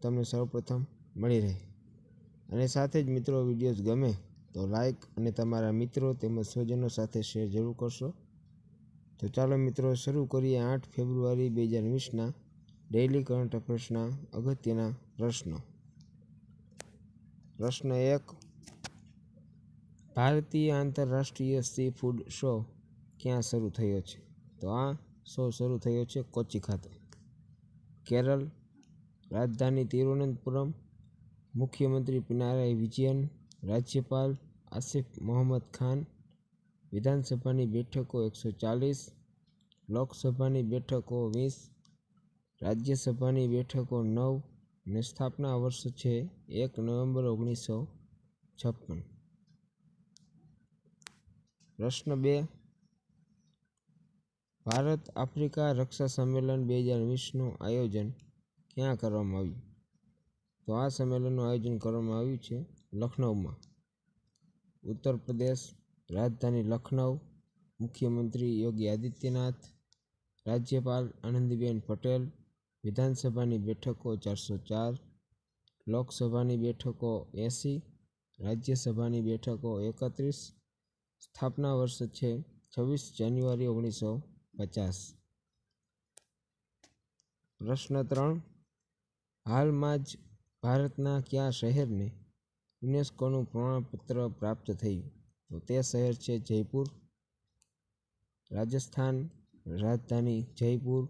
તમને સૌપ્રથમ મળી રહે અને સાથે જ મિત્રો વિડીયોઝ ગમે તો લાઇક અને તમારા મિત્રો તેમજ સ્વજનો સાથે શેર જરૂર કરશો તો ચાલો મિત્રો શરૂ કરીએ આઠ ફેબ્રુઆરી બે હજાર વીસના ડેઇલી કરંટ અફેર્સના અગત્યના પ્રશ્નો પ્રશ્ન એક ભારતીય આંતરરાષ્ટ્રીય સી ફૂડ શો ક્યાં શરૂ થયો છે તો આ શો શરૂ થયો છે કોચી ખાતે કેરળ રાજધાની તિરુવનંતપુરમ મુખ્યમંત્રી પિનારાય વિજયન રાજ્યપાલ આસિફ મોહમ્મદ ખાન વિધાનસભાની બેઠકો એકસો ચાલીસ લોકસભાની બેઠકો વીસ રાજ્યસભાની બેઠકો નવ અને સ્થાપના વર્ષ છે એક નવેમ્બર ઓગણીસો છપ્પન પ્રશ્ન બે ભારત આફ્રિકા રક્ષા સંમેલન બે હજાર વીસનું આયોજન ક્યાં કરવામાં આવ્યું તો આ સંમેલનનું આયોજન કરવામાં આવ્યું છે લખનૌમાં ઉત્તર પ્રદેશ રાજધાની લખનૌ મુખ્યમંત્રી યોગી આદિત્યનાથ રાજ્યપાલ આનંદીબેન પટેલ વિધાનસભાની બેઠકો ચારસો ચાર લોકસભાની બેઠકો એંસી રાજ્યસભાની બેઠકો એકત્રીસ સ્થાપના વર્ષ છે છવ્વીસ જાન્યુઆરી ઓગણીસો પચાસ પ્રશ્ન ત્રણ હાલમાં જ ભારતના કયા શહેરને યુનેસ્કોનું પ્રમાણપત્ર પ્રાપ્ત થયું તો તે શહેર છે જયપુર રાજસ્થાન રાજધાની જયપુર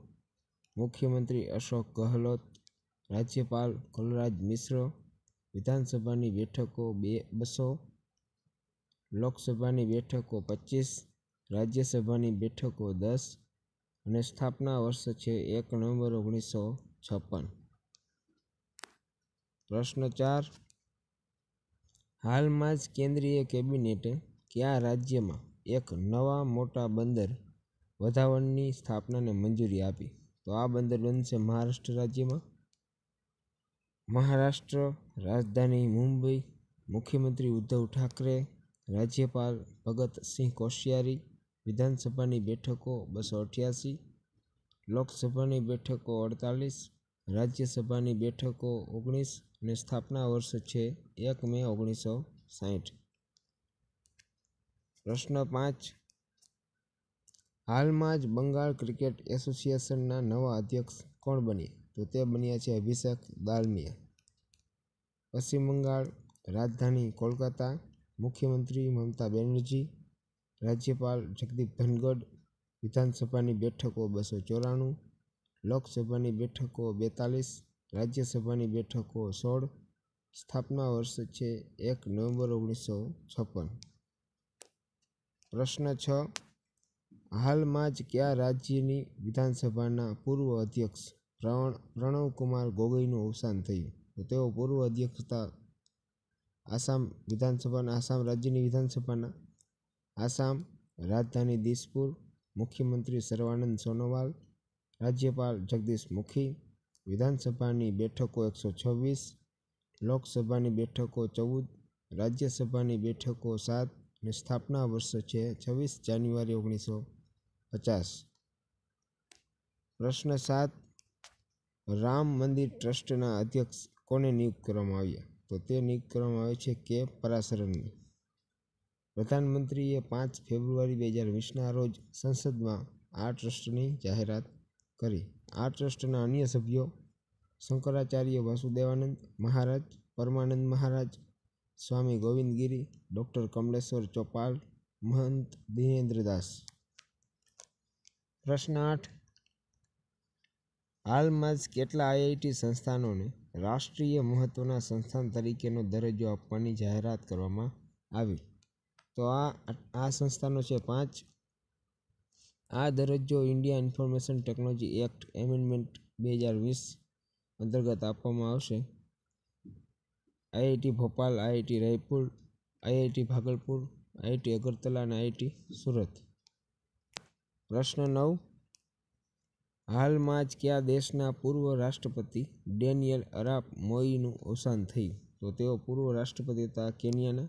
મુખ્યમંત્રી અશોક ગહલોત રાજ્યપાલ કલરાજ મિશ્ર વિધાનસભાની બેઠકો બે બસો લોકસભાની બેઠકો પચીસ રાજ્યસભાની બેઠકો દસ અને સ્થાપના વર્ષ છે એક નવેમ્બર ઓગણીસો છપ્પન પ્રશ્ન ચાર હાલમાં જ કેન્દ્રીય કેબિનેટે કયા રાજ્યમાં એક નવા મોટા બંદર વધાવણની સ્થાપનાને મંજૂરી આપી તો આ બંદર બનશે મહારાષ્ટ્ર રાજ્યમાં મહારાષ્ટ્ર રાજધાની મુંબઈ મુખ્યમંત્રી ઉદ્ધવ ઠાકરે રાજ્યપાલ ભગતસિંહ કોશિયારી વિધાનસભાની બેઠકો બસો અઠ્યાસી લોકસભાની બેઠકો અડતાલીસ રાજ્યસભાની બેઠકો ઓગણીસ અને સ્થાપના વર્ષ છે એક મે ઓગણીસો સાહીઠ પ્રશ્ન પાંચ હાલમાં જ બંગાળ ક્રિકેટ એસોસિએશનના નવા અધ્યક્ષ કોણ બન્યા તો તે બન્યા છે અભિષેક દાલમિયા પશ્ચિમ બંગાળ રાજધાની કોલકાતા મુખ્યમંત્રી મમતા બેનર્જી રાજ્યપાલ જગદીપ ધનગઢ વિધાનસભાની બેઠકો બસો ચોરાણું લોકસભાની બેઠકો બેતાલીસ રાજ્યસભાની બેઠકો સોળ સ્થાપના વર્ષ છે એક નવેમ્બર ઓગણીસો છપ્પન પ્રશ્ન છ હાલમાં જ કયા રાજ્યની વિધાનસભાના પૂર્વ અધ્યક્ષ પ્રણવ કુમાર ગોગોઈનું અવસાન થયું તો તેઓ પૂર્વ અધ્યક્ષતા આસામ વિધાનસભાના આસામ રાજ્યની વિધાનસભાના આસામ રાજધાની દિસપુર મુખ્યમંત્રી સર્વાનંદ સોનોવાલ રાજ્યપાલ જગદીશ મુખી વિધાનસભાની બેઠકો એકસો છવ્વીસ લોકસભાની બેઠકો ચૌદ રાજ્યસભાની બેઠકો સાત અને સ્થાપના વર્ષ છે છવ્વીસ જાન્યુઆરી ઓગણીસો પચાસ પ્રશ્ન સાત રામ મંદિર ટ્રસ્ટના અધ્યક્ષ કોને નિયુક્ત કરવામાં આવ્યા તો તે નિયુક્ત કરવામાં આવે છે કે પરાશરનને પ્રધાનમંત્રીએ પાંચ ફેબ્રુઆરી બે હજાર વીસના રોજ સંસદમાં આ ટ્રસ્ટની જાહેરાત કરી આ ટ્રસ્ટના અન્ય સભ્યો શંકરાચાર્ય વાસુદેવાનંદ મહારાજ પરમાનંદ મહારાજ સ્વામી ગોવિંદગીરી ડૉક્ટર કમલેશ્વર ચોપાલ મહંત દિનેન્દ્રદાસ પ્રશ્ન આઠ હાલમાં જ કેટલા આઈઆઈટી સંસ્થાનોને રાષ્ટ્રીય મહત્ત્વના સંસ્થાન તરીકેનો દરજ્જો આપવાની જાહેરાત કરવામાં આવી તો આ આ સંસ્થાનો છે પાંચ આ દરજ્જો India information technology act amendment બે હજાર વીસ અંતર્ગત આપવામાં આવશે IIT Bhopal IIT Raipur IIT Bhagalpur IIT Agartala અને આઈઆઈટી સુરત પ્રશ્ન નવ હાલમાં જ કયા દેશના પૂર્વ રાષ્ટ્રપતિ ડેનિયલ અરાપ મોઈનું અવસાન થયું તો તેઓ પૂર્વ રાષ્ટ્રપતિ હતા કેન્યાના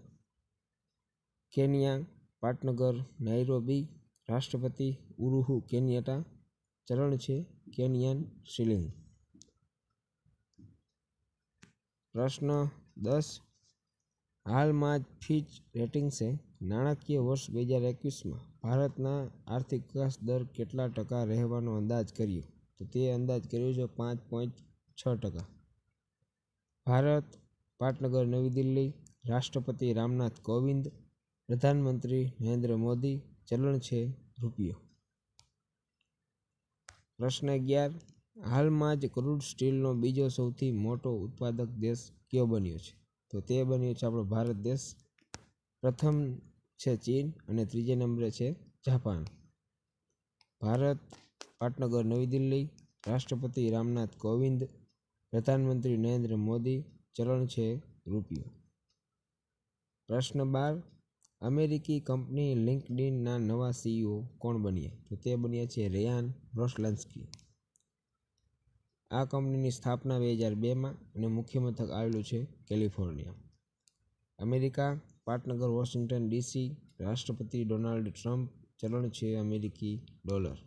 કેન્યા પાટનગર નાઇરોબી રાષ્ટ્રપતિ ઉરુહુ કેન્યાટા ચરણ છે કેન્યાન શિલિંગ પ્રશ્ન દસ હાલમાં જ ફિચ રેટિંગ્સે નાણાકીય વર્ષ બે હજાર એકવીસમાં ભારતના આર્થિક વિકાસ દર કેટલા ટકા રહેવાનો અંદાજ કર્યો તો તે અંદાજ કર્યો છે પાંચ પોઈન્ટ છ ટકા ભારત પાટનગર નવી દિલ્હી રાષ્ટ્રપતિ રામનાથ કોવિંદ પ્રધાનમંત્રી નરેન્દ્ર મોદી ચલણ છે રૂપિયો પ્રશ્ન અગિયાર હાલમાં જ ક્રૂડ સ્ટીલનો બીજો સૌથી મોટો ઉત્પાદક દેશ કયો બન્યો છે તો તે બન્યો છે આપણો ભારત દેશ પ્રથમ છે ચીન અને ત્રીજે નંબરે છે જાપાન ભારત પાટનગર નવી દિલ્હી રાષ્ટ્રપતિ રામનાથ કોવિંદ પ્રધાનમંત્રી નરેન્દ્ર મોદી ચલણ છે રૂપિયો પ્રશ્ન બાર અમેરિકી કંપની લિંકડિનના નવા સીઈઓ કોણ બન્યા તો તે બન્યા છે રેયાન રોસલાન્સ્કી આ કંપનીની સ્થાપના બે હજાર બેમાં અને મુખ્ય મથક આવેલું છે કેલિફોર્નિયા અમેરિકા પાટનગર વોશિંગ્ટન ડીસી રાષ્ટ્રપતિ ડોનાલ્ડ ટ્રમ્પ ચલણ છે અમેરિકી ડોલર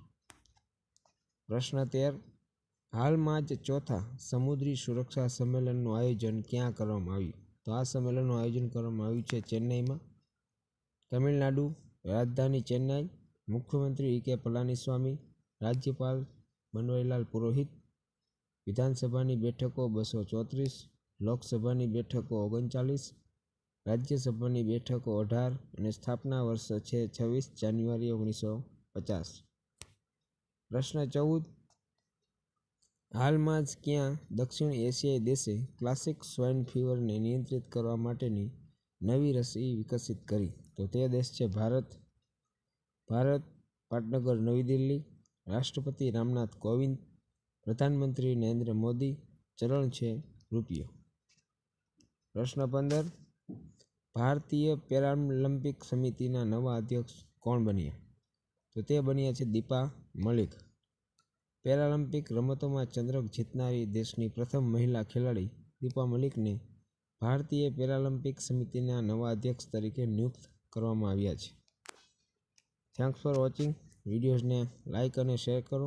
પ્રશ્ન તેર હાલમાં જ ચોથા સમુદ્રી સુરક્ષા સંમેલનનું આયોજન ક્યાં કરવામાં આવ્યું તો આ સંમેલનનું આયોજન કરવામાં આવ્યું છે ચેન્નાઈમાં તમિલનાડુ રાજધાની ચેન્નાઈ મુખ્યમંત્રી ઈ કે પલાનીસ્વામી રાજ્યપાલ બનવારીલાલ પુરોહિત વિધાનસભાની બેઠકો બસો ચોત્રીસ લોકસભાની બેઠકો ઓગણચાલીસ રાજ્યસભાની બેઠકો અઢાર અને સ્થાપના વર્ષ છે છવ્વીસ જાન્યુઆરી ઓગણીસો પચાસ પ્રશ્ન ચૌદ હાલમાં જ ક્યાં દક્ષિણ એશિયાઈ દેશે ક્લાસિક સ્વાઇન ફીવરને નિયંત્રિત કરવા માટેની નવી રસી વિકસિત કરી તો તે દેશ છે ભારત ભારત પાટનગર નવી દિલ્હી રાષ્ટ્રપતિ રામનાથ કોવિંદ પ્રધાનમંત્રી નરેન્દ્ર મોદી ચરણ છે રૂપિયો પ્રશ્ન પંદર ભારતીય પેરાલિમ્પિક સમિતિના નવા અધ્યક્ષ કોણ બન્યા તો તે બન્યા છે દીપા મલિક પેરાલિમ્પિક રમતોમાં ચંદ્રક જીતનારી દેશની પ્રથમ મહિલા ખેલાડી દીપા મલિકને ભારતીય પેરાલિમ્પિક સમિતિના નવા અધ્યક્ષ તરીકે નિયુક્ત કરવામાં આવ્યા છે થેન્ક્સ ફોર વોચિંગ વિડીયોઝને લાઇક અને શેર કરો